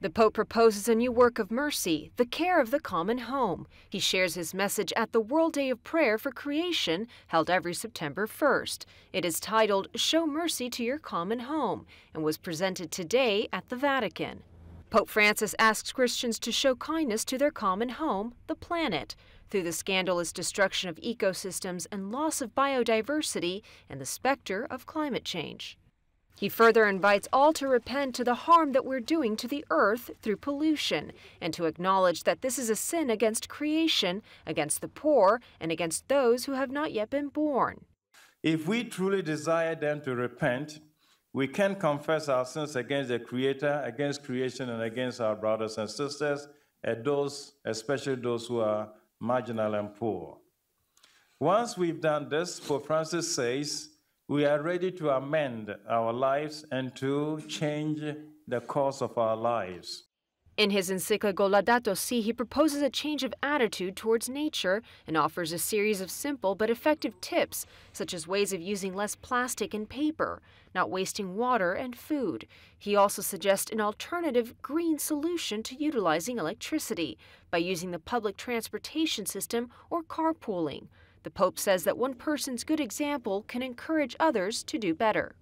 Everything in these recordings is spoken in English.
The Pope proposes a new work of mercy, the care of the common home. He shares his message at the World Day of Prayer for Creation, held every September 1st. It is titled Show Mercy to Your Common Home and was presented today at the Vatican. Pope Francis asks Christians to show kindness to their common home, the planet. Through the scandalous destruction of ecosystems and loss of biodiversity and the specter of climate change. He further invites all to repent to the harm that we're doing to the earth through pollution and to acknowledge that this is a sin against creation, against the poor, and against those who have not yet been born. If we truly desire them to repent, we can confess our sins against the Creator, against creation, and against our brothers and sisters, and those, especially those who are marginal and poor. Once we've done this, Pope Francis says, we are ready to amend our lives and to change the course of our lives. In his encyclical Laudato Si, he proposes a change of attitude towards nature and offers a series of simple but effective tips, such as ways of using less plastic and paper, not wasting water and food. He also suggests an alternative green solution to utilizing electricity by using the public transportation system or carpooling. The Pope says that one person's good example can encourage others to do better.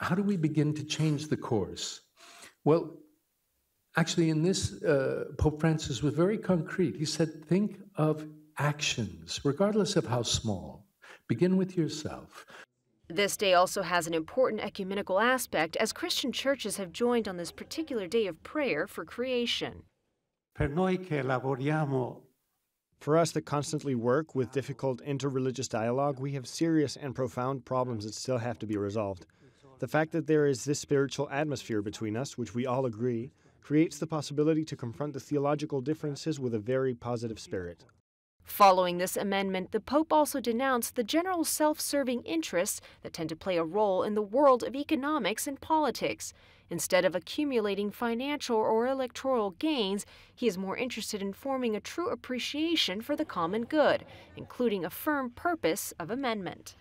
How do we begin to change the course? Well, actually, in this, uh, Pope Francis was very concrete. He said, think of actions, regardless of how small. Begin with yourself. This day also has an important ecumenical aspect as Christian churches have joined on this particular day of prayer for creation. Per noi che lavoriamo for us that constantly work with difficult interreligious dialogue, we have serious and profound problems that still have to be resolved. The fact that there is this spiritual atmosphere between us, which we all agree, creates the possibility to confront the theological differences with a very positive spirit. Following this amendment, the Pope also denounced the general self serving interests that tend to play a role in the world of economics and politics. Instead of accumulating financial or electoral gains, he is more interested in forming a true appreciation for the common good, including a firm purpose of amendment.